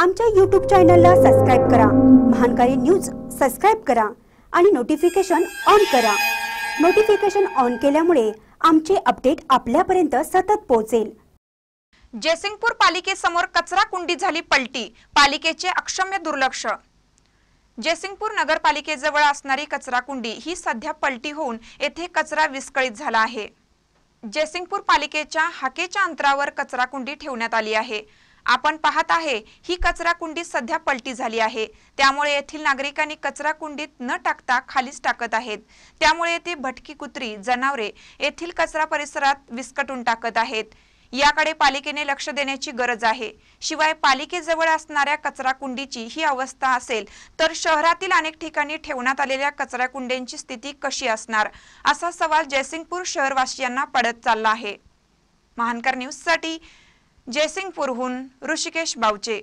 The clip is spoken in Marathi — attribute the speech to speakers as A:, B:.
A: आमच्या यूट्यूब चॅनलला सबस्क्राईब करा महानकारी न्यूज सबस्क्राईब करा आणि नोटिफिकेशन ऑन करा नोटिफिकेशन ऑन केल्यामुळे आमचे अपडेट आपल्यापर्यंत सतत पोहोचेल
B: जयसिंगपूर पालिकेसमोर कचरा कुंडी झाली पलटी पालिकेचे अक्षम्य दुर्लक्ष जयसिंगपूर नगरपालिकेजवळ असणारी कचरा कुंडी ही सध्या पलटी होऊन येथे कचरा विस्कळीत झाला आहे जयसिंगपूर पालिकेच्या हाकेच्या अंतरावर कचरा कुंडी ठेवण्यात आली आहे आपण पाहत आहे ही कचरा कुंडी सध्या पलटी झाली आहे त्यामुळे येथील नागरिकांनी कचरा कुंडीत न टाकता खालीच टाकत आहेत त्यामुळे येथे भटकी कुत्री जनावरे येथील कचरा परिसरात विस्कटून टाकत आहेत याकडे पालिकेने लक्ष देण्याची गरज आहे शिवाय पालिकेजवळ असणाऱ्या कचरा कुंडीची ही अवस्था असेल तर शहरातील अनेक ठिकाणी ठेवण्यात आलेल्या कचरा कुंड्यांची स्थिती कशी असणार असा सवाल जयसिंगपूर शहरवासियांना पडत चालला
C: आहे महानकर न्यूज साठी जयसिंगपूरहून ऋषिकेश बावचे